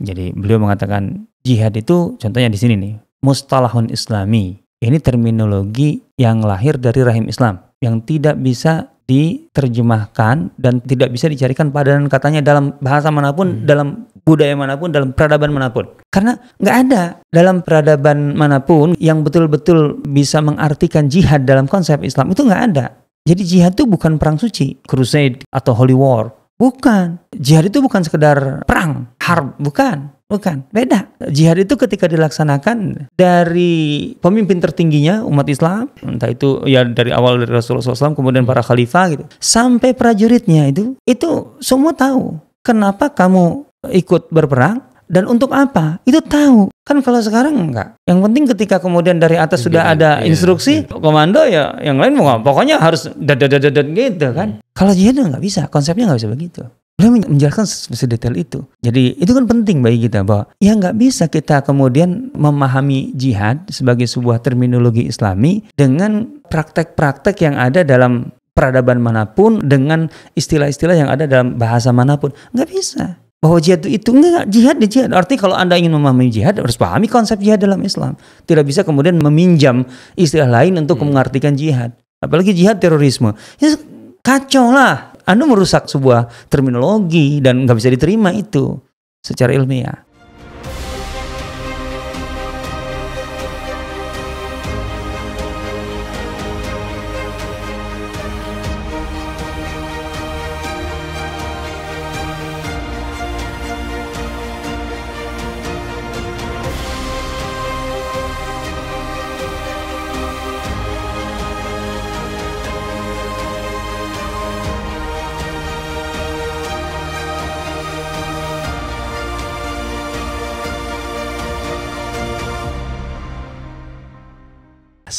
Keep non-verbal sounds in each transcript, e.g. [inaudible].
Jadi beliau mengatakan jihad itu contohnya di sini nih, mustalahun islami. Ini terminologi yang lahir dari rahim Islam yang tidak bisa diterjemahkan dan tidak bisa dicarikan padanan katanya dalam bahasa manapun, hmm. dalam budaya manapun, dalam peradaban manapun. Karena nggak ada dalam peradaban manapun yang betul-betul bisa mengartikan jihad dalam konsep Islam itu nggak ada. Jadi jihad itu bukan perang suci, crusade atau holy war Bukan. Jihad itu bukan sekedar perang, harb, bukan. Bukan, beda. Jihad itu ketika dilaksanakan dari pemimpin tertingginya umat Islam, entah itu ya dari awal dari Rasulullah SAW, kemudian para khalifah gitu, sampai prajuritnya itu, itu semua tahu kenapa kamu ikut berperang, dan untuk apa? Itu tahu. Kan kalau sekarang enggak. Yang penting ketika kemudian dari atas sudah iya, ada iya, instruksi, iya. komando ya yang lain mau Pokoknya harus dadadadadad gitu kan. Kalau jihad enggak bisa, konsepnya enggak bisa begitu. Beliau menjelaskan sedetail itu. Jadi itu kan penting bagi kita bahwa ya nggak bisa kita kemudian memahami jihad sebagai sebuah terminologi islami dengan praktek-praktek yang ada dalam peradaban manapun dengan istilah-istilah yang ada dalam bahasa manapun. Nggak bisa bahwa jihad itu enggak jihad di jihad. Arti kalau Anda ingin memahami jihad harus pahami konsep jihad dalam Islam. Tidak bisa kemudian meminjam istilah lain untuk hmm. mengartikan jihad. Apalagi jihad terorisme. Ya, kacau lah. Anda merusak sebuah terminologi dan nggak bisa diterima itu secara ilmiah.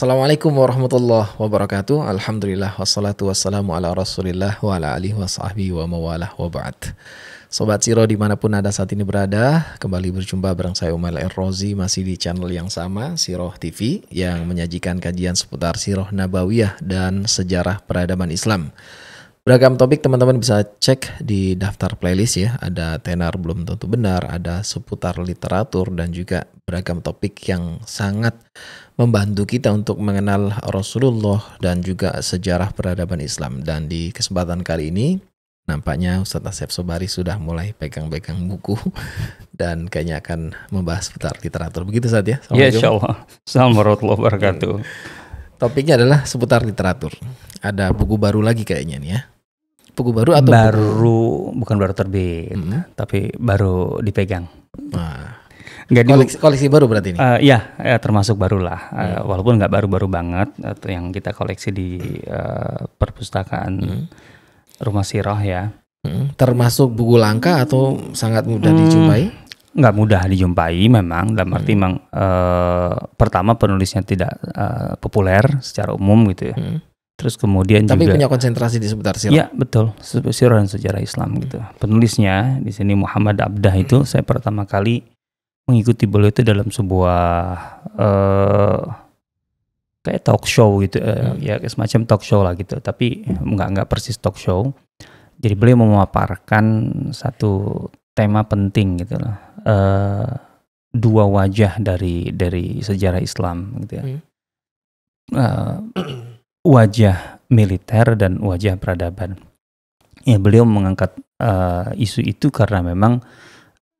Assalamualaikum warahmatullahi wabarakatuh. Alhamdulillah wassalatu wassalamu ala rasulillah wa ala alihi wa sahbihi wa mawalah wa ba'd. Sobat Siro dimanapun Anda saat ini berada, kembali berjumpa bareng saya Umar R. Rozi masih di channel yang sama, Siro TV, yang menyajikan kajian seputar Siro Nabawiyah dan sejarah peradaban Islam. Beragam topik teman-teman bisa cek di daftar playlist ya. Ada tenar belum tentu benar, ada seputar literatur dan juga beragam topik yang sangat membantu kita untuk mengenal Rasulullah dan juga sejarah peradaban Islam. Dan di kesempatan kali ini nampaknya Ustaz Asep Sobari sudah mulai pegang-pegang buku [laughs] dan kayaknya akan membahas seputar literatur. Begitu saat ya? Ya insya Allah. Assalamualaikum warahmatullahi wabarakatuh. Topiknya adalah seputar literatur. Ada buku baru lagi kayaknya nih ya. Buku baru atau baru buku? bukan baru terbit, -hmm. tapi baru dipegang. Nah. Gak koleksi, koleksi baru berarti ini? Uh, ya, ya termasuk barulah. Hmm. Uh, eh, iya. walaupun nggak baru-baru banget atau yang kita koleksi di uh, perpustakaan hmm. Rumah Sirah ya. Hmm. Termasuk buku langka atau sangat mudah hmm. dijumpai? Nggak mudah dijumpai memang. Dalam mm-hmm. arti memang uh, pertama penulisnya tidak uh, populer secara umum gitu ya. Hmm. Terus kemudian Tapi juga punya konsentrasi di seputar sirah. Ya, betul. Sirah dan sejarah Islam hmm. gitu. Penulisnya di sini Muhammad Abdah itu hmm. saya pertama kali mengikuti beliau itu dalam sebuah uh, kayak talk show gitu uh, hmm. ya semacam talk show lah gitu, tapi nggak nggak persis talk show. Jadi beliau memaparkan satu tema penting gitu lah. Uh, dua wajah dari dari sejarah Islam gitu ya. Hmm wajah militer dan wajah peradaban. Ya, beliau mengangkat uh, isu itu karena memang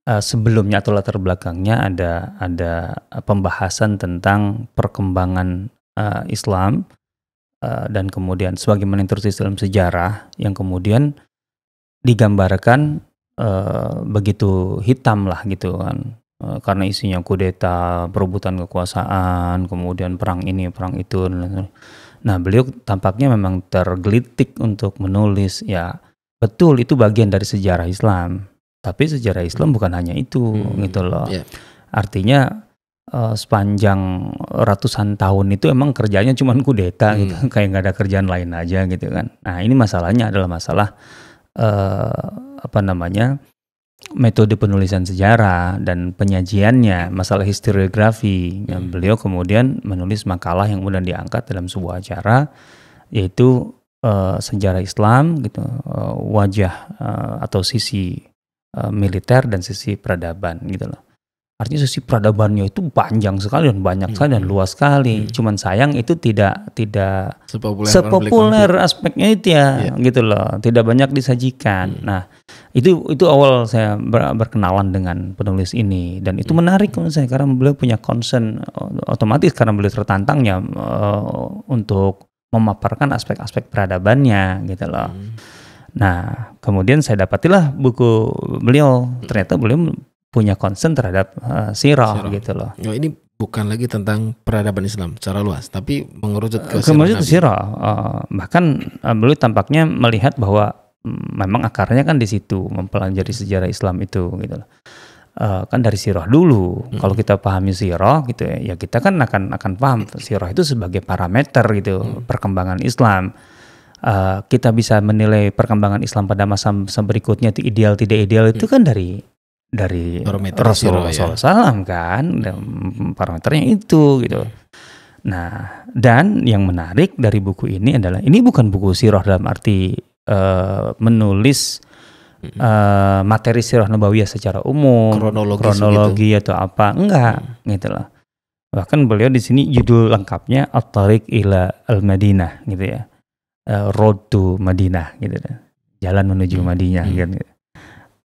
uh, sebelumnya atau latar belakangnya ada ada pembahasan tentang perkembangan uh, Islam uh, dan kemudian sebagaimana yang tertulis dalam sejarah yang kemudian digambarkan uh, begitu hitam lah gitu kan karena isinya kudeta, perebutan kekuasaan, kemudian perang ini, perang itu, Nah, beliau tampaknya memang tergelitik untuk menulis ya. Betul itu bagian dari sejarah Islam. Tapi sejarah Islam hmm. bukan hanya itu hmm, gitu loh. Yeah. Artinya uh, sepanjang ratusan tahun itu emang kerjanya cuma kudeta hmm. gitu, [laughs] kayak nggak ada kerjaan lain aja gitu kan. Nah, ini masalahnya adalah masalah uh, apa namanya? metode penulisan sejarah dan penyajiannya masalah historiografi ya, hmm. beliau kemudian menulis makalah yang kemudian diangkat dalam sebuah acara yaitu uh, sejarah Islam gitu uh, wajah uh, atau sisi uh, militer dan sisi peradaban gitu loh Artinya sisi peradabannya itu panjang sekali dan banyak hmm. sekali dan luas sekali. Hmm. Cuman sayang itu tidak tidak sepopuler, sepopuler aspeknya itu ya, yeah. gitu loh. Tidak banyak disajikan. Hmm. Nah, itu itu awal saya berkenalan dengan penulis ini dan itu hmm. menarik menurut saya karena beliau punya concern eh, otomatis karena beliau tertantangnya uh, untuk memaparkan aspek-aspek peradabannya gitu loh. Hmm. Nah, kemudian saya dapatilah buku beliau. Hmm. Ternyata beliau punya concern terhadap uh, sirah, gitu loh. Ya, ini bukan lagi tentang peradaban Islam secara luas, tapi mengerucut ke, eh, ke sirah. sirah. Eh, uh, bahkan uh, beliau tampaknya melihat bahwa mm, memang akarnya kan di situ mempelajari sejarah Islam itu gitu loh. Uh, kan dari sirah dulu. Hmm. Kalau kita pahami sirah gitu ya, ya kita kan akan akan paham hmm. sirah itu sebagai parameter gitu hmm. perkembangan Islam. Uh, kita bisa menilai perkembangan Islam pada masa, masa berikutnya ideal tidak ideal itu hmm. kan dari dari Barometer Rasulullah ya. SAW kan parameternya itu gitu. Nah dan yang menarik dari buku ini adalah ini bukan buku sirah dalam arti uh, menulis uh, materi sirah nabawiyah secara umum kronologi, kronologi gitu. atau apa enggak hmm. gitu loh. Bahkan beliau di sini judul lengkapnya At-Tariq ila Al-Madinah gitu ya. Uh, road to Madinah gitu ya Jalan menuju hmm. Madinah hmm. gitu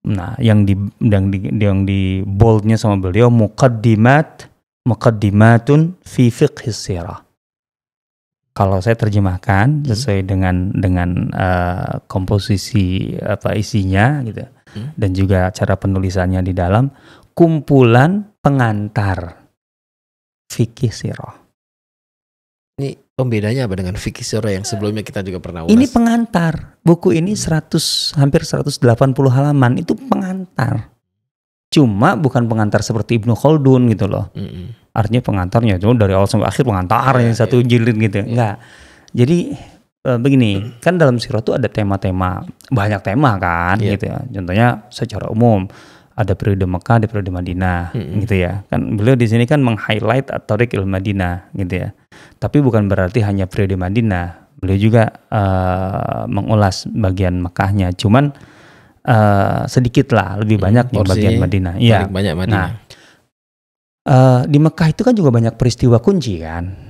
Nah, yang di yang di yang di boldnya sama beliau mukaddimat mukaddimatun fi fiqh sirah. Kalau saya terjemahkan hmm. sesuai dengan dengan uh, komposisi apa isinya gitu hmm. dan juga cara penulisannya di dalam kumpulan pengantar fikih sirah. Ini Pembedanya apa dengan Vicky Soro yang sebelumnya kita juga pernah ulas? Ini pengantar. Buku ini 100 hampir 180 halaman itu pengantar. Cuma bukan pengantar seperti Ibnu Khaldun gitu loh. Mm -hmm. Artinya pengantarnya cuma dari awal sampai akhir pengantar yang iya, satu iya. jilid gitu. Yeah. Enggak. Jadi eh, begini, kan dalam sirah itu ada tema-tema, banyak tema kan yeah. gitu ya. Contohnya secara umum ada periode Mekah, ada periode Madinah, hmm. gitu ya. Kan beliau di sini kan meng-highlight atorik ilmu Madinah, gitu ya. Tapi bukan berarti hanya periode Madinah. Beliau juga uh, mengulas bagian Mekahnya, cuman uh, eh, sedikit lah, lebih banyak hmm, bagian Madinah. Iya. Banyak nah, Madinah. Nah, uh, di Mekah itu kan juga banyak peristiwa kunci kan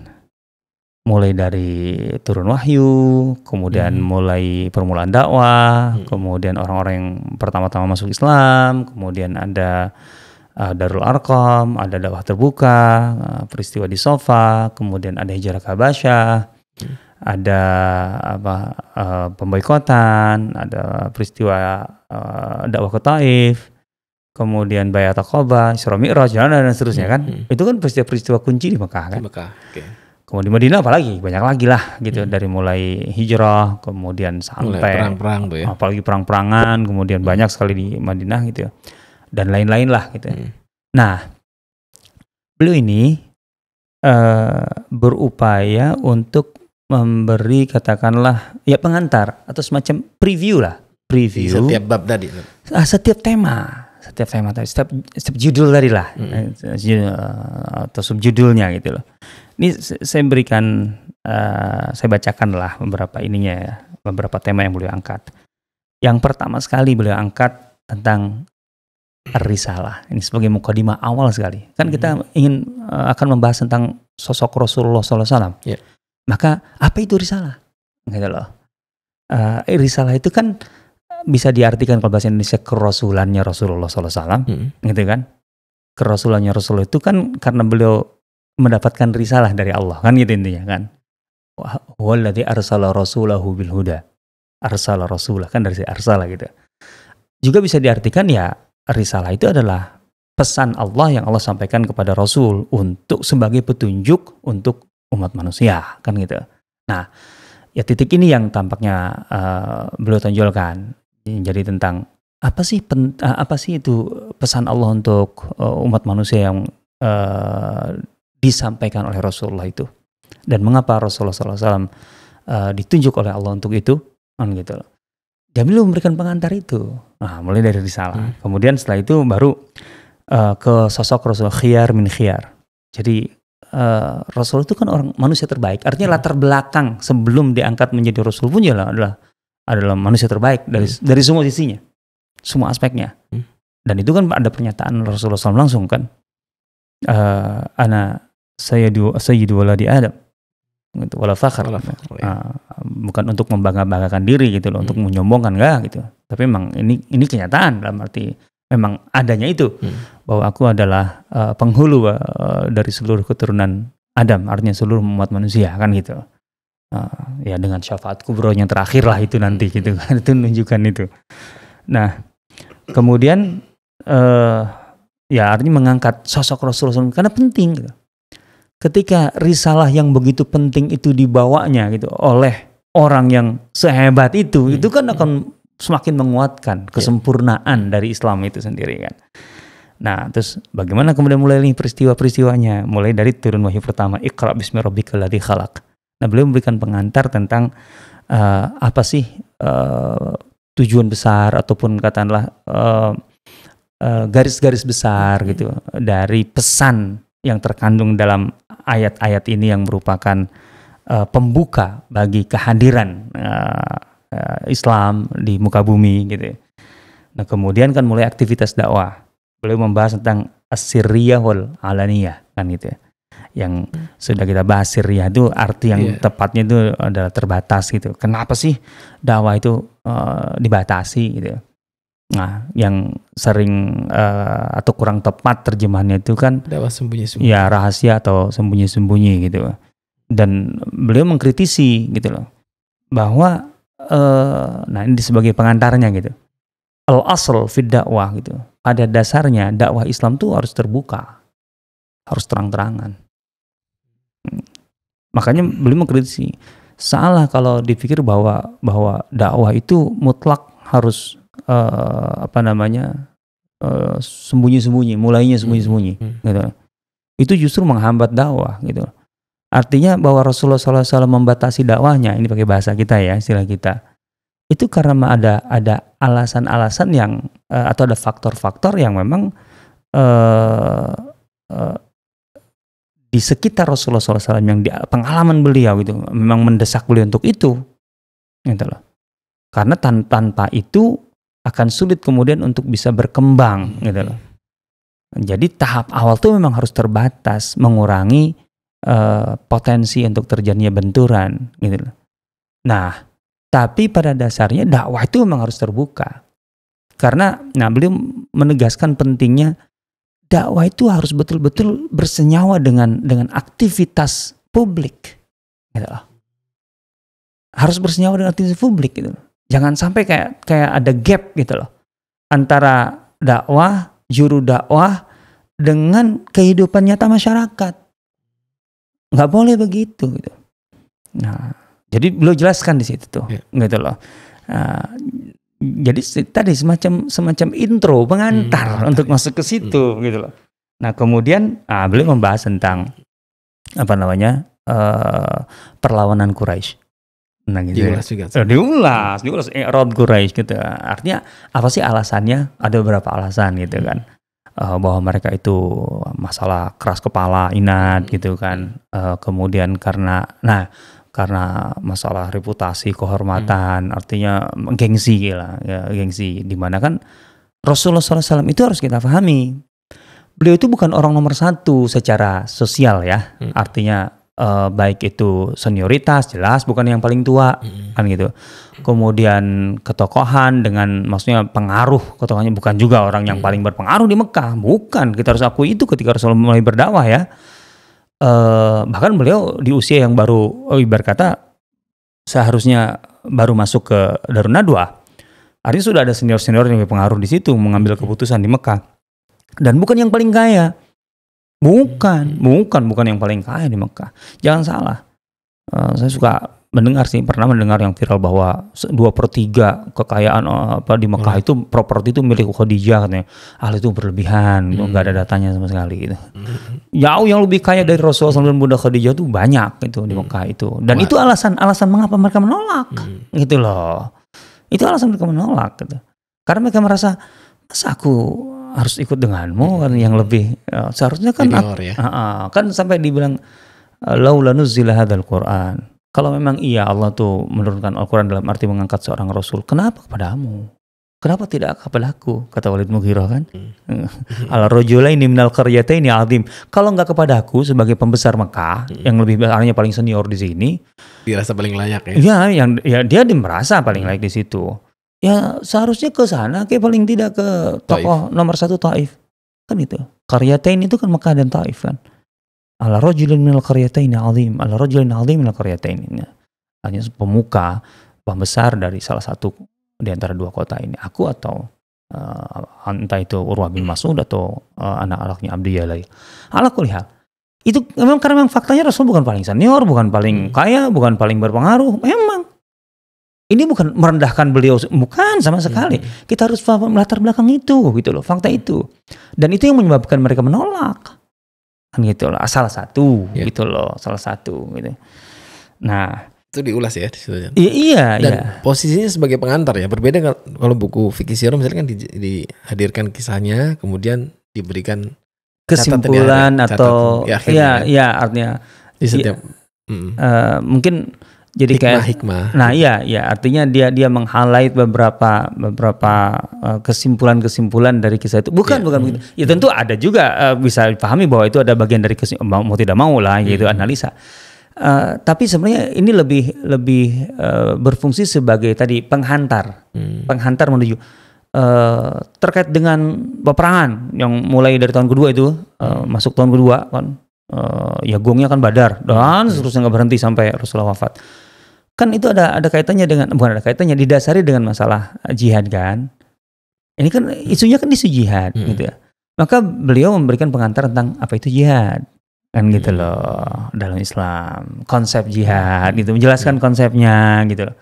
mulai dari turun wahyu, kemudian hmm. mulai permulaan dakwah, hmm. kemudian orang-orang yang pertama-tama masuk Islam, kemudian ada uh, Darul Arkom, ada dakwah terbuka, uh, peristiwa di Sofa, kemudian ada Hijrah Kabasya, hmm. ada apa uh, pemboikotan, ada peristiwa uh, dakwah ke Taif, kemudian Bayat Aqaba, Isra Mi'raj, dan seterusnya hmm. kan. Hmm. Itu kan peristiwa-peristiwa kunci di Mekah kan. Di Mekah. Okay Kemudian Madinah apalagi banyak lagi lah gitu hmm. dari mulai hijrah kemudian sampai perang-perang ya. apalagi perang-perangan kemudian hmm. banyak sekali di Madinah gitu ya. dan lain-lain lah gitu. Ya. Hmm. Nah, beliau ini uh, berupaya untuk memberi katakanlah ya pengantar atau semacam preview lah, preview setiap bab tadi. Ah, setiap tema setiap tema tadi, setiap, setiap judul tadi lah, hmm. Eh, eh, atau subjudulnya gitu loh ini saya berikan, uh, saya bacakanlah beberapa ininya ya, beberapa tema yang beliau angkat. Yang pertama sekali beliau angkat tentang risalah. Ini sebagai mukadimah awal sekali. Kan kita hmm. ingin uh, akan membahas tentang sosok Rasulullah SAW. Yeah. Maka apa itu risalah? Gitu loh. Uh, risalah itu kan bisa diartikan kalau bahasa Indonesia kerasulannya Rasulullah SAW, hmm. gitu kan? Kerasulannya Rasulullah itu kan karena beliau mendapatkan risalah dari Allah kan gitu intinya kan huwallazi arsala rasulah bil huda arsala rasulah kan dari arsala gitu juga bisa diartikan ya risalah itu adalah pesan Allah yang Allah sampaikan kepada Rasul untuk sebagai petunjuk untuk umat manusia kan gitu nah ya titik ini yang tampaknya uh, beliau tonjolkan jadi tentang apa sih pen, eh, apa sih itu pesan Allah untuk uh, umat manusia yang uh, disampaikan oleh Rasulullah itu dan mengapa Rasulullah SAW uh, eh, ditunjuk oleh Allah untuk itu kan gitu loh Jamilu memberikan pengantar itu nah, mulai dari risalah hmm. kemudian setelah itu baru uh, ke sosok Rasul khiyar min khiyar jadi uh, Rasul itu kan orang manusia terbaik artinya latar belakang sebelum diangkat menjadi Rasul pun jelas adalah adalah manusia terbaik dari hmm. dari semua sisinya semua aspeknya hmm. dan itu kan ada pernyataan Rasulullah SAW langsung kan uh, ana sayyidu sayyidu di Adam gitu wala fakhar, wala fakhar gitu. ya. bukan untuk membangga-banggakan diri gitu loh hmm. untuk menyombongkan enggak gitu tapi memang ini ini kenyataan dalam arti memang adanya itu hmm. bahwa aku adalah uh, penghulu uh, dari seluruh keturunan Adam artinya seluruh umat manusia kan gitu uh, ya dengan syafaat kubro yang terakhir lah itu nanti hmm. gitu kan [laughs] itu menunjukkan itu nah kemudian uh, ya artinya mengangkat sosok Rasulullah karena penting gitu ketika risalah yang begitu penting itu dibawanya gitu oleh orang yang sehebat itu, hmm. itu kan akan hmm. semakin menguatkan ya. kesempurnaan yeah. dari Islam itu sendiri kan. Nah, terus bagaimana kemudian mulai ini peristiwa-peristiwanya? Mulai dari turun wahyu pertama, Iqra bismi rabbikal ladzi khalaq. Nah, beliau memberikan pengantar tentang uh, apa sih uh, tujuan besar ataupun katakanlah eh, garis-garis uh, uh, garis -garis besar hmm. gitu dari pesan yang terkandung dalam ayat-ayat ini yang merupakan uh, pembuka bagi kehadiran uh, uh, Islam di muka bumi gitu. Ya. Nah, kemudian kan mulai aktivitas dakwah. Beliau membahas tentang Asyriyah Alaniyah kan gitu ya. Yang sudah kita bahas Syria itu arti yang yeah. tepatnya itu adalah terbatas gitu. Kenapa sih dakwah itu uh, dibatasi gitu ya. Nah, yang sering uh, atau kurang tepat terjemahannya itu kan dakwah sembunyi-sembunyi. Ya, rahasia atau sembunyi-sembunyi gitu. Dan beliau mengkritisi gitu loh. Bahwa uh, nah ini sebagai pengantarnya gitu. Al asal fid dakwah gitu. Pada dasarnya dakwah Islam tuh harus terbuka. Harus terang-terangan. Makanya beliau mengkritisi salah kalau dipikir bahwa bahwa dakwah itu mutlak harus uh, apa namanya sembunyi eh, sembunyi-sembunyi, mulainya sembunyi-sembunyi, hmm. hmm. gitu. Itu justru menghambat dakwah, gitu. Artinya bahwa Rasulullah SAW membatasi dakwahnya, ini pakai bahasa kita ya, istilah kita. Itu karena ada ada alasan-alasan yang uh, atau ada faktor-faktor yang memang uh, uh, di sekitar Rasulullah SAW yang di pengalaman beliau gitu memang mendesak beliau untuk itu gitu loh karena tan tanpa itu akan sulit kemudian untuk bisa berkembang gitu loh. Jadi tahap awal tuh memang harus terbatas mengurangi uh, potensi untuk terjadinya benturan gitu loh. Nah, tapi pada dasarnya dakwah itu memang harus terbuka. Karena nah beliau menegaskan pentingnya dakwah itu harus betul-betul bersenyawa dengan dengan aktivitas publik gitu loh. Harus bersenyawa dengan aktivitas publik gitu loh Jangan sampai kayak kayak ada gap gitu loh antara dakwah, juru dakwah dengan kehidupan nyata masyarakat. Nggak boleh begitu gitu. Nah, jadi beliau jelaskan di situ tuh, yeah. gitu loh. Nah, jadi tadi semacam semacam intro pengantar hmm, untuk masuk ke situ hmm. gitu loh. Nah kemudian ah, beliau membahas tentang apa namanya uh, perlawanan Quraisy. Nah gitu ya. diulas ya. juga. Eh, diulas, diulas, diulas eh, road courage gitu. Artinya apa sih alasannya? Ada beberapa alasan gitu kan. Uh, bahwa mereka itu masalah keras kepala, inat gitu kan. Uh, kemudian karena nah karena masalah reputasi, kehormatan, hmm. artinya gengsi lah, ya, gengsi dimana kan Rasulullah SAW itu harus kita pahami. Beliau itu bukan orang nomor satu secara sosial ya, hmm. artinya uh, baik itu senioritas jelas bukan yang paling tua mm kan gitu kemudian ketokohan dengan maksudnya pengaruh ketokohannya bukan juga orang yang mm paling berpengaruh di Mekah bukan kita harus akui itu ketika Rasul mulai berdakwah ya uh, bahkan beliau di usia yang baru oh, ibarat kata seharusnya baru masuk ke darunadwa artinya sudah ada senior-senior yang berpengaruh di situ mengambil keputusan di Mekah dan bukan yang paling kaya Bukan, bukan, bukan yang paling kaya di Mekah. Jangan salah. Uh, saya suka mendengar sih, pernah mendengar yang viral bahwa dua per tiga kekayaan eh, apa di Mekah hmm. itu properti itu milik Khadijah katanya. Ah itu berlebihan, hmm. nggak ada datanya sama sekali gitu. Hmm. Jauh yang lebih kaya dari Rasulullah hmm. dan Bunda Khadijah itu banyak itu di hmm. Mekah itu. Dan Mas. itu alasan alasan mengapa mereka menolak hmm. gitu loh. Itu alasan mereka menolak gitu. Karena mereka merasa masa aku harus ikut denganmu hmm. kan yang lebih uh, seharusnya kan ya? uh, uh, kan sampai dibilang eh, laula nuzila hadzal Quran. Kalau memang iya Allah tuh menurunkan Al-Quran dalam arti mengangkat seorang Rasul, kenapa kepadamu? Kenapa tidak kepadaku? Kata Walid Mughirah kan. Hmm. [laughs] Al rojula ini minal karyata ini aldim Kalau nggak kepadaku sebagai pembesar Mekah hmm. yang lebih artinya paling senior di sini, dirasa paling layak ya. Iya, yang ya, dia merasa paling layak di situ. Ya seharusnya ke sana ke paling tidak ke tokoh Taif. nomor satu Taif. Kan itu. Karyatain itu kan Mekah dan Taif kan. Ala rajulin minal karyatain azim. Ala rajulin karya minal ini Hanya pemuka, pembesar dari salah satu di antara dua kota ini. Aku atau uh, entah itu Urwah bin Mas'ud atau uh, eh, anak-anaknya Abdi lain. Ala kulihat, Itu memang karena memang faktanya Rasul bukan paling senior, bukan paling hmm. kaya, bukan paling berpengaruh. Memang ini bukan merendahkan beliau, bukan sama sekali. Hmm. Kita harus paham latar belakang itu, gitu loh, fakta itu. Dan itu yang menyebabkan mereka menolak, kan gitu loh. Ah, salah satu, yeah. gitu loh, salah satu, gitu. Nah, itu diulas ya di situ. Iya, iya. Dan iya. posisinya sebagai pengantar ya berbeda kalau buku Vicky Siro misalnya kan dihadirkan kisahnya, kemudian diberikan kesimpulan catatan, atau ya, akhirnya, ya, ya artinya di setiap ya, mm. uh, mungkin jadi hikmah, kayak hikmah. Nah, iya iya artinya dia dia meng beberapa beberapa eh, kesimpulan-kesimpulan uh, dari kisah itu. Bukan yeah. bukan hmm. begitu. Ya tentu ada juga uh, bisa dipahami bahwa itu ada bagian dari kesimpulan, mau, tidak mau lah mm. gitu hmm. analisa. Uh, tapi sebenarnya ini lebih lebih uh, berfungsi sebagai tadi penghantar. Mm. Penghantar menuju uh, terkait dengan peperangan yang mulai dari tahun kedua itu uh, masuk tahun kedua kan uh, ya gongnya kan badar dan seterusnya nggak berhenti sampai Rasulullah wafat kan itu ada ada kaitannya dengan bukan ada kaitannya didasari dengan masalah eh, jihad kan ini kan isunya kan isu jihad hmm. gitu ya maka beliau memberikan pengantar tentang apa itu jihad kan gitu hmm. loh dalam Islam konsep jihad gitu menjelaskan hmm. konsepnya gitu loh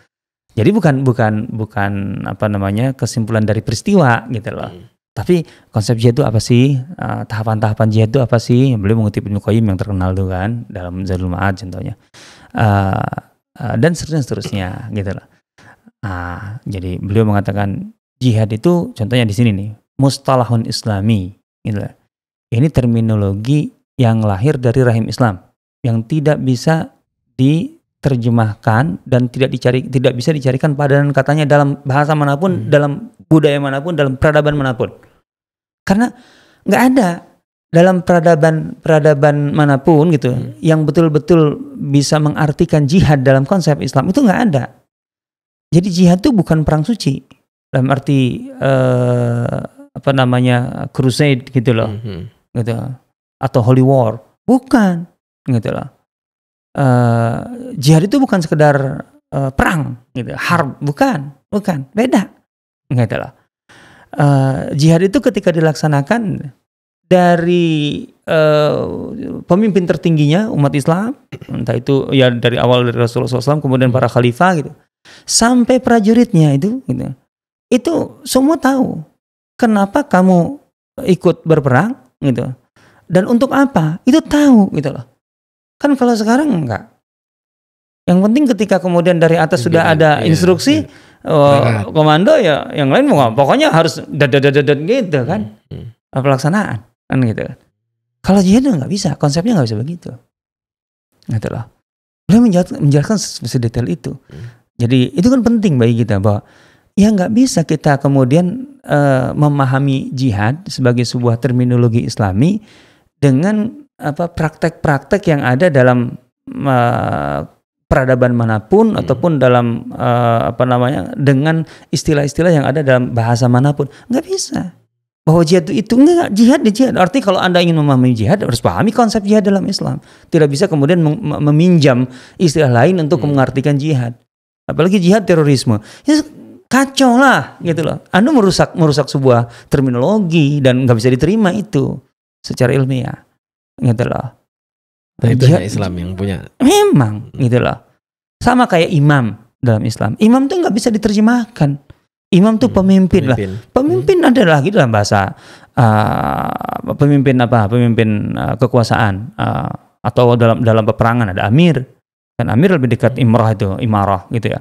jadi bukan bukan bukan apa namanya kesimpulan dari peristiwa gitu loh hmm. tapi konsep jihad itu apa sih eh, tahapan-tahapan jihad itu apa sih beliau mengutip Ibnu Qayyim yang terkenal tuh kan dalam Zadul Ma'ad contohnya uh, Eh, dan seterusnya gitu loh. Nah, jadi beliau mengatakan jihad itu contohnya di sini nih, mustalahun islami gitu loh. Ini terminologi yang lahir dari rahim Islam yang tidak bisa diterjemahkan dan tidak dicari tidak bisa dicarikan padanan katanya dalam bahasa manapun, hmm. dalam budaya manapun, dalam peradaban manapun. Karena nggak ada dalam peradaban peradaban manapun gitu hmm. yang betul-betul bisa mengartikan jihad dalam konsep Islam itu nggak ada. Jadi jihad itu bukan perang suci dalam arti uh, apa namanya crusade gitu loh, hmm. gitu atau holy war bukan gitu loh. uh, jihad itu bukan sekedar uh, perang gitu, harb bukan, bukan beda gitu loh. uh, jihad itu ketika dilaksanakan dari uh, pemimpin tertingginya umat Islam, entah itu ya dari awal dari Rasulullah SAW, kemudian para khalifah gitu, sampai prajuritnya itu, gitu, itu semua tahu kenapa kamu ikut berperang gitu, dan untuk apa itu tahu gitu loh. Kan kalau sekarang enggak. Yang penting ketika kemudian dari atas sudah iya, ada iya, instruksi iya. Oh, komando ya yang lain mau pokoknya harus dadadadadad gitu kan hmm, hmm. pelaksanaan kan gitu kan kalau jihad nggak bisa konsepnya nggak bisa begitu gitu loh beliau menjelaskan, sedetail itu hmm. jadi itu kan penting bagi kita bahwa ya nggak bisa kita kemudian uh, memahami jihad sebagai sebuah terminologi islami dengan apa praktek-praktek yang ada dalam uh, peradaban manapun hmm. ataupun dalam uh, apa namanya dengan istilah-istilah yang ada dalam bahasa manapun nggak bisa bahwa jihad itu enggak jihad di jihad. arti kalau Anda ingin memahami jihad harus pahami konsep jihad dalam Islam. Tidak bisa kemudian meminjam istilah lain untuk hmm. mengartikan jihad. Apalagi jihad terorisme. Ya, kacau lah gitu loh. Anda merusak merusak sebuah terminologi dan nggak bisa diterima itu secara ilmiah. Gitu loh. Nah, itu jihad, Islam yang punya. Memang hmm. gitu loh. Sama kayak imam dalam Islam. Imam tuh nggak bisa diterjemahkan Imam tuh pemimpin, pemimpin. lah. Pemimpin hmm. adalah gitu dalam bahasa uh, pemimpin apa? Pemimpin uh, kekuasaan uh, atau dalam dalam peperangan ada amir. Kan amir lebih dekat hmm. imrah itu, imarah gitu ya.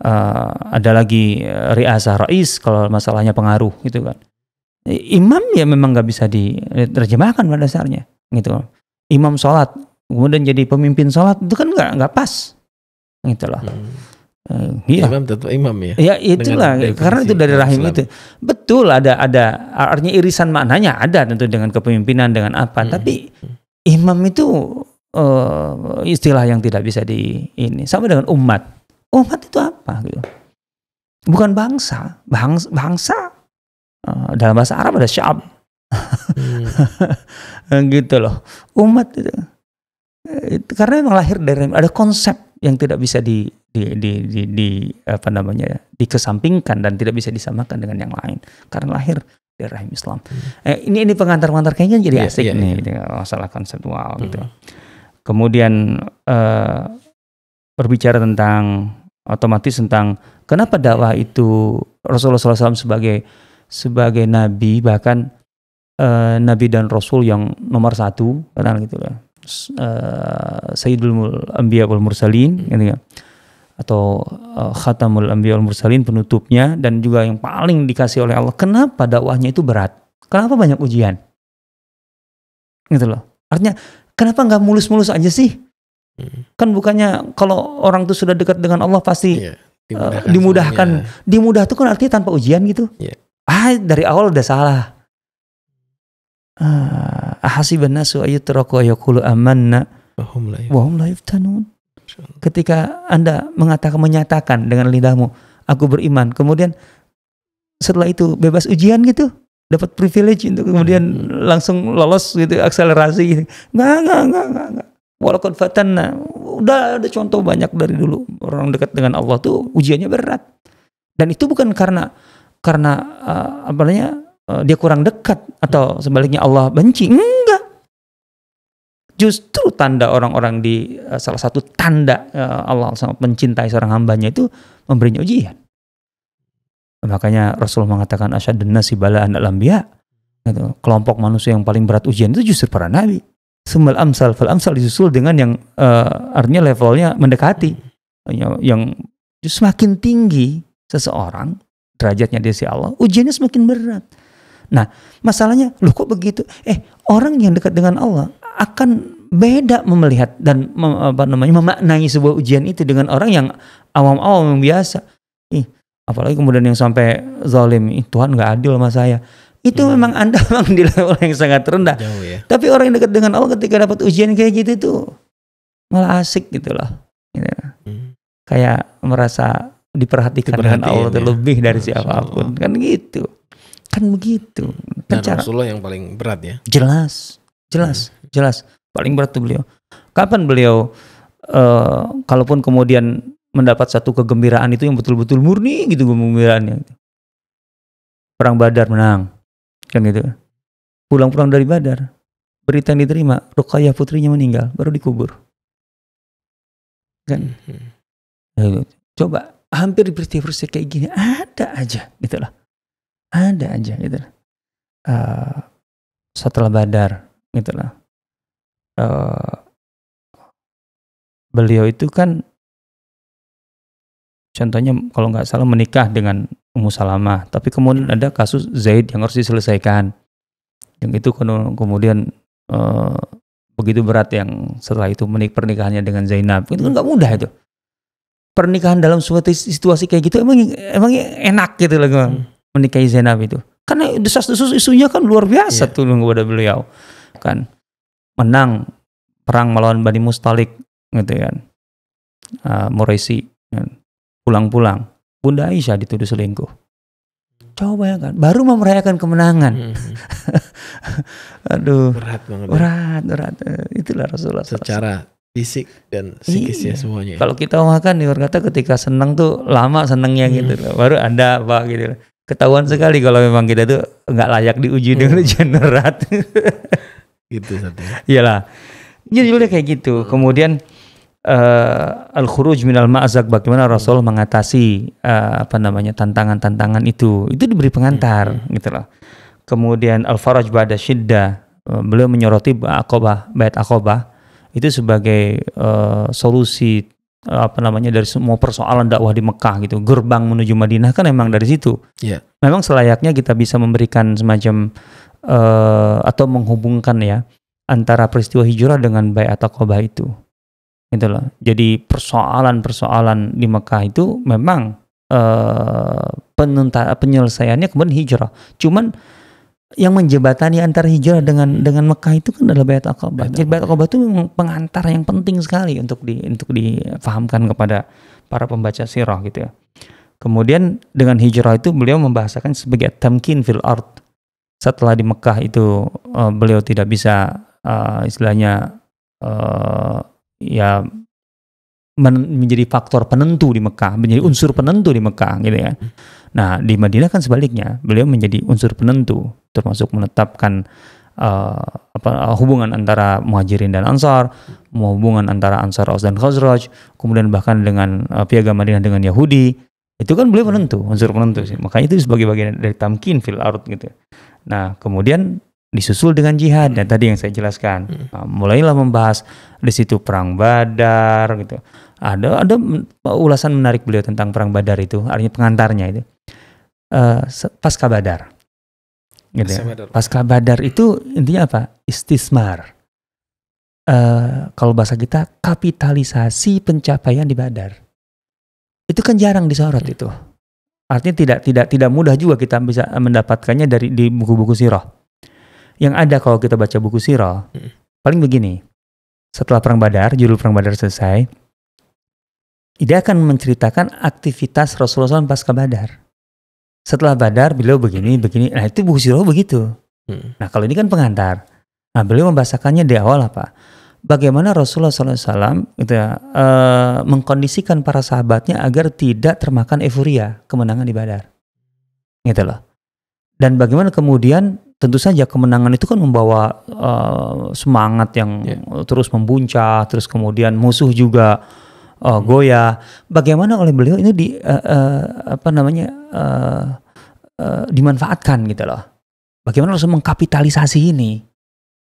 Uh, ada lagi riasah rais kalau masalahnya pengaruh gitu kan. Imam ya memang nggak bisa diterjemahkan pada dasarnya gitu. Imam sholat kemudian jadi pemimpin sholat itu kan nggak nggak pas gitu loh. Hmm. Eh, iya. Imam tetap imam ya. Ya itulah karena itu dari rahim Islam. itu. Betul ada ada artinya irisan maknanya ada tentu dengan kepemimpinan dengan apa. Hmm. Tapi imam itu uh, istilah yang tidak bisa di ini sama dengan umat. Umat itu apa gitu? Bukan bangsa, bangsa, bangsa uh, eh, dalam bahasa Arab ada syab. Hmm. [laughs] gitu loh. Umat itu. Karena memang lahir dari ada konsep yang tidak bisa di di, di, di, di apa namanya dikesampingkan dan tidak bisa disamakan dengan yang lain karena lahir dari rahim Islam. Hmm. Eh, ini ini pengantar-pengantar kayaknya jadi yeah, asik yeah, nih yeah. masalah konseptual gitu. hmm. gitu. Kemudian eh, berbicara tentang otomatis tentang kenapa dakwah itu Rasulullah SAW sebagai sebagai nabi bahkan eh, nabi dan rasul yang nomor satu kan gitu lah. Eh, Sayyidul Anbiya Mursalin hmm. gitu ya atau uh, khatamul anbiyaul mursalin penutupnya dan juga yang paling dikasih oleh Allah. Kenapa dakwahnya itu berat? Kenapa banyak ujian? Gitu loh. Artinya kenapa nggak mulus-mulus aja sih? Hmm. Kan bukannya kalau orang tuh sudah dekat dengan Allah pasti yeah, iya, dimudahkan. Uh, dimudahkan. Dimudah tuh kan artinya tanpa ujian gitu. Yeah. Ah dari awal udah salah. Ah, ahasiban nasu ayyutraku ayyakulu amanna wahum la yuftanun ketika Anda mengatakan menyatakan dengan lidahmu, aku beriman, kemudian setelah itu bebas ujian gitu, dapat privilege untuk kemudian hmm. langsung lolos gitu, akselerasi gitu. Enggak, enggak, enggak, enggak, enggak. Walaupun fatanna, udah ada contoh banyak dari dulu orang dekat dengan Allah tuh ujiannya berat. Dan itu bukan karena karena uh, apa namanya uh, dia kurang dekat atau sebaliknya Allah benci. Enggak justru tanda orang-orang di eh, salah satu tanda eh, Allah sangat mencintai seorang hambanya itu memberinya ujian. Makanya Rasul mengatakan asyadun nasi bala anak lambia. Gitu. Kelompok manusia yang paling berat ujian itu justru para nabi. Sumal amsal fal amsal disusul dengan yang uh, artinya levelnya mendekati. Yang, semakin tinggi seseorang derajatnya di sisi Allah, ujiannya semakin berat. Nah, masalahnya, loh kok begitu? Eh, orang yang dekat dengan Allah, akan beda memelihat dan apa namanya memaknai sebuah ujian itu dengan orang yang awam-awam yang biasa. Ih, apalagi kemudian yang sampai zalim, Ih, Tuhan nggak adil sama saya. Itu hmm. memang Anda [laughs] memang di level yang sangat rendah. Jauh ya. Tapi orang yang dekat dengan Allah ketika dapat ujian kayak gitu itu malah asik gitu loh. Gitu. Hmm. Kayak merasa diperhatikan Diperhatiin dengan Allah ya. lebih dari siapapun. Kan gitu. Kan begitu. Hmm. Kan nah, Rasulullah yang paling berat ya. Jelas. Jelas. Hmm jelas paling berat tuh beliau. Kapan beliau uh, kalaupun kemudian mendapat satu kegembiraan itu yang betul-betul murni gitu kegembiraannya. Gitu. Perang Badar menang. Kan gitu. Pulang-pulang dari Badar, berita yang diterima, Rukayah putrinya meninggal, baru dikubur. Kan? Mm-hmm. Ya, coba hampir di peristiwa kayak gini ada aja gitu loh. Ada aja gitu loh. Uh, eh, setelah Badar gitu loh Eh, beliau itu kan contohnya kalau nggak salah menikah dengan Ummu Salamah tapi kemudian ada kasus Zaid yang harus diselesaikan yang itu kemudian uh, begitu berat yang setelah itu menik pernikahannya dengan Zainab itu kan nggak mudah itu pernikahan dalam suatu situasi kayak gitu emang emang enak gitu loh hmm. menikahi Zainab itu karena desas-desus isunya kan luar biasa yeah. tuh kepada beliau kan menang perang melawan Bani Mustalik gitu kan uh, eh, Moresi kan. pulang-pulang Bunda Aisyah dituduh selingkuh coba ya kan, baru mau merayakan kemenangan hmm. [laughs] aduh berat banget ya. berat berat eh, itulah Rasulullah secara fisik dan psikis ya iya. semuanya kalau kita makan di kata ketika senang tuh lama senangnya hmm. gitu baru ada apa gitu ketahuan sekali kalau memang kita tuh nggak layak diuji dengan hmm. [laughs] generat gitu ya. iyalah iya, jadi udah kayak gitu kemudian uh, eh, al khuruj minal ma'azak bagaimana Rasul mengatasi uh, apa namanya tantangan-tantangan itu itu diberi pengantar hmm. hmm. gitu loh kemudian al faraj ba'da syidda uh, eh, beliau menyoroti akobah bait akobah itu sebagai uh, solusi apa namanya dari semua persoalan dakwah di Mekah gitu gerbang menuju Madinah kan emang dari situ yeah. memang selayaknya kita bisa memberikan semacam uh, atau menghubungkan ya antara peristiwa hijrah dengan atau kubah itu. Gitu loh. Jadi persoalan-persoalan di Mekah itu memang uh, penyelesaiannya kemudian hijrah. Cuman yang menjebatani antara hijrah dengan dengan Mekah itu kan adalah bayat Aqabah. Jadi bayat Aqabah itu pengantar yang penting sekali untuk di untuk difahamkan kepada para pembaca sirah gitu ya. Kemudian dengan hijrah itu beliau membahasakan sebagai tamkin fil art setelah di Mekah itu uh, beliau tidak bisa uh, istilahnya uh, ya men menjadi faktor penentu di Mekah, menjadi unsur penentu di Mekah gitu ya. Nah, di Madinah kan sebaliknya, beliau menjadi unsur penentu termasuk menetapkan uh, apa hubungan antara Muhajirin dan Ansar, hubungan antara Ansar Aus dan Khazraj, kemudian bahkan dengan uh, piagam Madinah dengan Yahudi. Itu kan beliau penentu, unsur penentu sih. Makanya itu sebagai bagian dari tamkin fil arut gitu. Ya. Nah, kemudian disusul dengan jihad hmm. ya tadi yang saya jelaskan. Hmm. Nah, mulailah membahas di situ perang Badar gitu. Ada ada ulasan menarik beliau tentang perang Badar itu, artinya pengantarnya itu. Uh, pasca Badar. Gitu pasca ya. Badar. Pasca Badar itu intinya apa? Istismar. Uh, kalau bahasa kita kapitalisasi pencapaian di Badar. Itu kan jarang disorot hmm. itu Artinya tidak tidak tidak mudah juga kita bisa mendapatkannya dari di buku-buku sirah. Yang ada kalau kita baca buku sirah, hmm. paling begini. Setelah perang Badar, judul perang Badar selesai, dia akan menceritakan aktivitas Rasulullah SAW pasca Badar. Setelah Badar, beliau begini, begini. Nah itu buku sirah begitu. Hmm. Nah kalau ini kan pengantar. Nah beliau membahasakannya di awal apa? bagaimana Rasulullah SAW gitu ya, e, mengkondisikan para sahabatnya agar tidak termakan euforia kemenangan di Badar, gitu loh. Dan bagaimana kemudian tentu saja kemenangan itu kan membawa uh, semangat yang yeah. terus membuncah, terus kemudian musuh juga uh, goyah. Bagaimana oleh beliau ini di uh, uh, apa namanya uh, uh, dimanfaatkan gitu loh? Bagaimana harus mengkapitalisasi ini?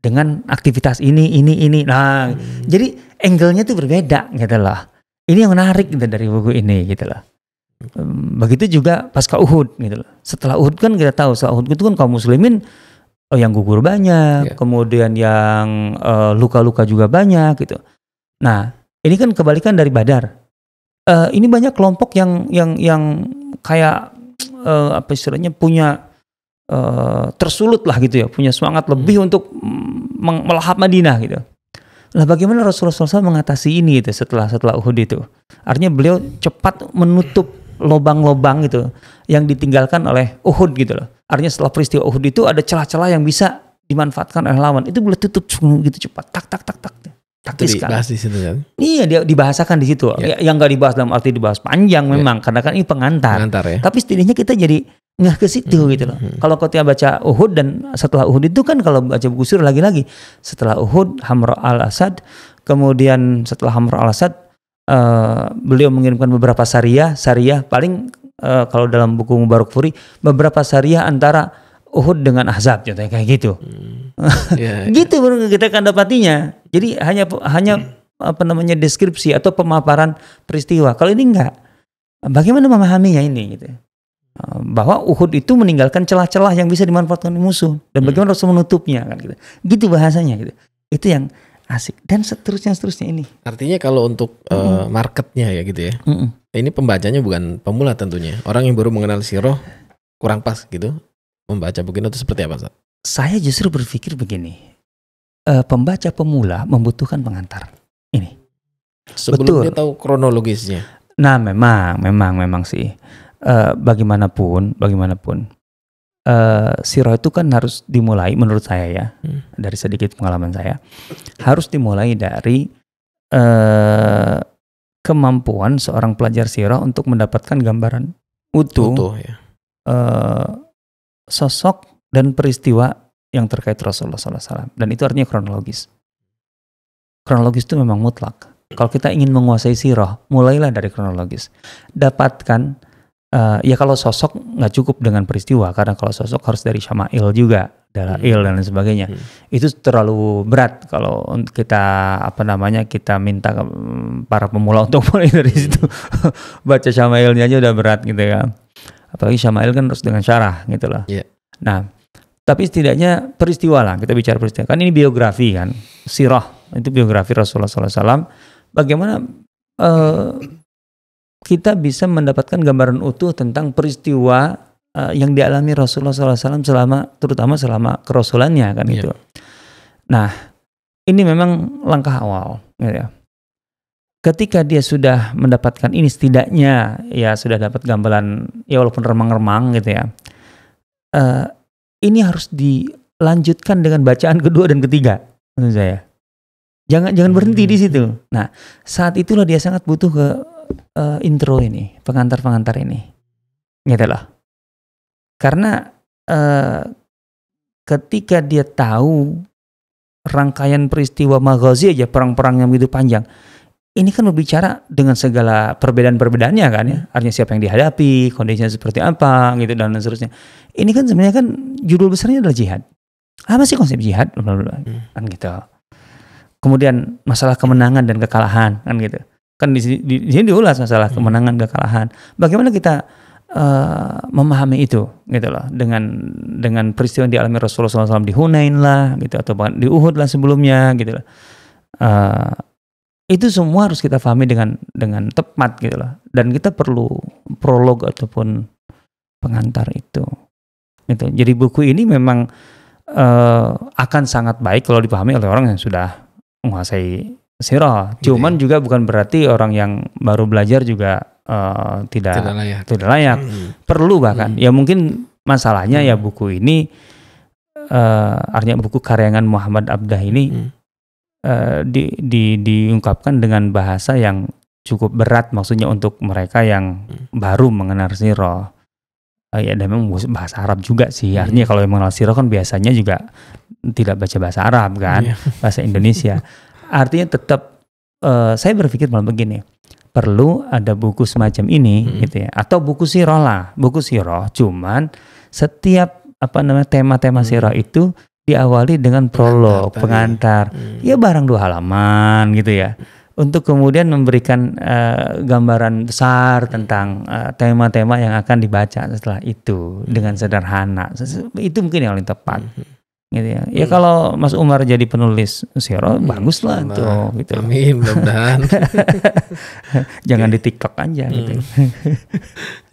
dengan aktivitas ini ini ini nah hmm. jadi angle-nya tuh berbeda gitu loh ini yang menarik gitu dari buku ini gitu loh hmm, begitu juga pasca Uhud gitu loh setelah Uhud kan kita tahu setelah Uhud itu kan kaum muslimin oh, yang gugur banyak yeah. kemudian yang eh, luka-luka uh, juga banyak gitu nah ini kan kebalikan dari Badar uh, ini banyak kelompok yang yang yang kayak uh, apa istilahnya punya Eh, tersulut lah gitu ya, punya semangat lebih hmm. untuk melahap Madinah gitu. Lah bagaimana Rasulullah SAW mengatasi ini gitu setelah setelah Uhud itu? Artinya beliau cepat menutup lobang-lobang gitu yang ditinggalkan oleh Uhud gitu loh. Artinya setelah peristiwa Uhud itu ada celah-celah yang bisa dimanfaatkan oleh lawan. Itu boleh tutup gitu cepat. Tak tak tak tak. Taktis kan. di situ kan? Iya, dia dibahasakan di situ. Iya. Ya. Yang nggak dibahas dalam arti dibahas panjang iya. memang, ya. karena kan ini pengantar. pengantar ya. Tapi setidaknya kita jadi nggak ke situ hmm. gitu loh. Hmm. Kalau kau tiap baca Uhud dan setelah Uhud itu kan kalau baca buku surah lagi-lagi setelah Uhud Hamra al Asad kemudian setelah Hamra al Asad uh, eh, beliau mengirimkan beberapa syariah syariah paling uh, kalau dalam buku Mubarak Furi beberapa syariah antara Uhud dengan Ahzab contohnya kayak gitu. Hmm. [laughs] Ya, ya. gitu baru kita akan dapatinya. Jadi hanya hanya hmm. apa namanya deskripsi atau pemaparan peristiwa. Kalau ini enggak. Bagaimana memahaminya ini gitu bahwa Uhud itu meninggalkan celah-celah yang bisa dimanfaatkan musuh dan hmm. bagaimana hmm. Rasul menutupnya kan gitu. Gitu bahasanya gitu. Itu yang asik dan seterusnya seterusnya ini. Artinya kalau untuk mm -hmm. uh, marketnya ya gitu ya. Mm -hmm. Ini pembacanya bukan pemula tentunya. Orang yang baru mengenal Siro kurang pas gitu membaca begini itu seperti apa Sat? Saya justru berpikir begini. Uh, pembaca pemula membutuhkan pengantar. Ini. Sebelum Betul. dia tahu kronologisnya. Nah, memang memang memang sih uh, bagaimanapun, bagaimanapun uh, eh, siro itu kan harus dimulai menurut saya ya hmm. dari sedikit pengalaman saya harus dimulai dari uh, kemampuan seorang pelajar siro untuk mendapatkan gambaran utuh, utuh ya. uh, sosok dan peristiwa yang terkait Rasulullah SAW dan itu artinya kronologis. Kronologis itu memang mutlak. Kalau kita ingin menguasai sirah, mulailah dari kronologis. Dapatkan uh, ya kalau sosok nggak cukup dengan peristiwa karena kalau sosok harus dari Syama'il juga dalam hmm. dan lain sebagainya hmm. itu terlalu berat kalau kita apa namanya kita minta mm, para pemula untuk [laughs] mulai dari situ hmm. baca Syama'ilnya aja udah berat gitu ya apalagi Syama'il kan harus dengan syarah gitu loh yeah. nah tapi setidaknya peristiwa lah kita bicara peristiwa kan ini biografi kan sirah itu biografi Rasulullah SAW bagaimana uh, kita bisa mendapatkan gambaran utuh tentang peristiwa uh, yang dialami Rasulullah SAW selama terutama selama kerasulannya kan yeah. itu. Iya. Nah, ini memang langkah awal. Gitu ya. Ketika dia sudah mendapatkan ini setidaknya ya sudah dapat gambaran ya walaupun remang-remang gitu ya. Uh, ini harus dilanjutkan dengan bacaan kedua dan ketiga menurut saya. Jangan jangan berhenti hmm. di situ. Nah, saat itulah dia sangat butuh ke uh, intro ini, pengantar-pengantar ini. Gitu loh. Karena uh, ketika dia tahu rangkaian peristiwa Maghazi aja perang-perang yang begitu panjang. Ini kan berbicara dengan segala perbedaan-perbedaannya kan ya. Artinya siapa yang dihadapi, kondisinya seperti apa gitu dan seterusnya. Ini kan sebenarnya kan judul besarnya adalah jihad. Apa sih konsep jihad? Hmm. Kan gitu. Kemudian masalah kemenangan dan kekalahan kan gitu kan di sini, di, sini diulas masalah hmm. kemenangan kekalahan bagaimana kita uh, memahami itu gitu loh dengan dengan peristiwa yang dialami Rasulullah SAW di Hunain lah gitu atau bahkan di Uhud lah sebelumnya gitu loh uh, itu semua harus kita pahami dengan dengan tepat gitu loh dan kita perlu prolog ataupun pengantar itu gitu jadi buku ini memang uh, akan sangat baik kalau dipahami oleh orang yang sudah menguasai sirah. Gitu Cuman gitu juga bukan berarti orang yang baru belajar juga uh, tidak tidak layak. Tidak layak. Hmm. Perlu bahkan. Hmm. Ya mungkin masalahnya ya hmm. ya buku ini uh, artinya buku karyangan Muhammad Abdah ini hmm. uh, di, di diungkapkan dengan bahasa yang cukup berat maksudnya untuk mereka yang hmm. baru mengenal sirah. Uh, ya dan memang bahasa Arab juga sih. Hmm. Artinya kalau mengenal sirah kan biasanya juga tidak baca bahasa Arab kan, yeah. bahasa Indonesia. [laughs] Artinya tetap uh, saya berpikir malam begini, perlu ada buku semacam ini hmm. gitu ya atau buku siroh lah buku siroh cuman setiap apa namanya tema-tema hmm. siroh itu diawali dengan prolog pengantar, ya. pengantar. Hmm. ya barang dua halaman gitu ya untuk kemudian memberikan uh, gambaran besar tentang eh, tema-tema uh, yang akan dibaca setelah itu hmm. dengan sederhana itu mungkin yang paling tepat hmm gitu ya. Ya hmm. kalau Mas Umar jadi penulis siro hmm, iya, bagus lah nah, tuh gitu. Amin mudah-mudahan. [laughs] Jangan okay. di TikTok aja gitu. hmm. gitu.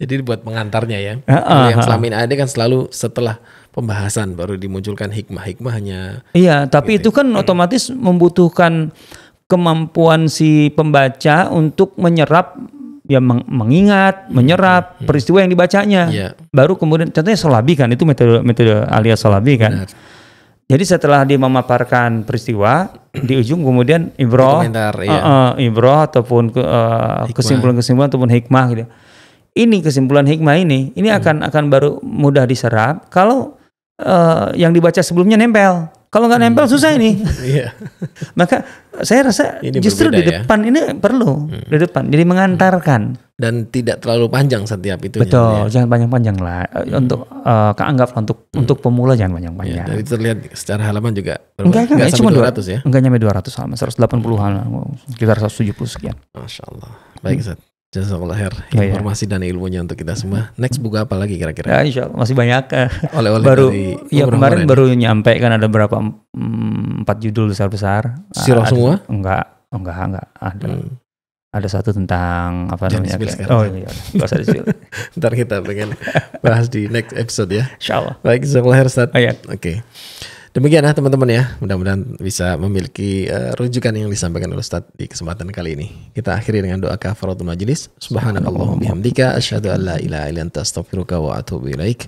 [laughs] jadi buat pengantarnya ya. Uh, huh yang selama ini ada kan selalu setelah pembahasan baru dimunculkan hikmah-hikmahnya. Iya, tapi gitu. Ya. itu kan hmm. otomatis membutuhkan kemampuan si pembaca untuk menyerap ya mengingat, hmm, menyerap hmm. peristiwa yang dibacanya. Yeah. Baru kemudian contohnya solabi kan itu metode metode alias solabi kan. Benar jadi setelah dia memaparkan peristiwa [clears throat] di ujung kemudian ibro, iya. uh, ibro ataupun kesimpulan eh, kesimpulan-kesimpulan ataupun hikmah gitu. Ini kesimpulan hikmah ini, ini hmm. akan akan baru mudah diserap kalau uh, yang dibaca sebelumnya nempel. Kalau nggak nempel hmm. susah ini. [laughs] Iya. Maka saya rasa ini justru di ya. depan ya? ini perlu hmm. di depan. Jadi mengantarkan dan tidak terlalu panjang setiap itu. Ya, Betul, ya. jangan panjang-panjang lah eh, hmm. untuk uh, keanggap untuk hmm. untuk pemula jangan panjang-panjang. Ya, terlihat secara halaman juga enggak, enggak, enggak sampai cuma 200 ya. Enggak nyampe 200 halaman, 180 halaman, sekitar 170 sekian. Masya Allah. Baik, Ustaz. Jazakallah khair. Ya, ya. Informasi dan ilmunya untuk kita semua. Next buka apa lagi kira-kira? Ya, insya Allah masih banyak. [laughs] Oleh-oleh [laughs] baru dari ya kemarin baru nyampe kan ada berapa mm, empat judul besar-besar. Sirah semua? Enggak, enggak, enggak ada. Hmm. Ada satu tentang apa Jangan namanya? Kayak, Oh iya, enggak iya. usah di [laughs] Ntar kita pengen bahas di next episode ya. Insya Allah. Baik, Jazakallah khair Ustaz. Oh, iya. Oke. Okay. Demikian ya teman-teman ya, mudah-mudahan bisa memiliki uh, rujukan yang disampaikan oleh Ustaz di kesempatan kali ini. Kita akhiri dengan doa kafaratul majlis Subhanakallahumma bihamdika asyhadu an la ilaha illa anta wa atubu ilaik.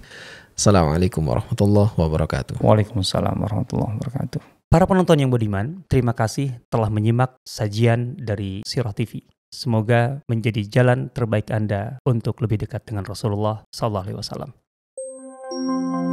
Assalamualaikum warahmatullahi wabarakatuh. Waalaikumsalam warahmatullahi wabarakatuh. Para penonton yang budiman, terima kasih telah menyimak sajian dari Sirah TV. Semoga menjadi jalan terbaik Anda untuk lebih dekat dengan Rasulullah Sallallahu Alaihi Wasallam.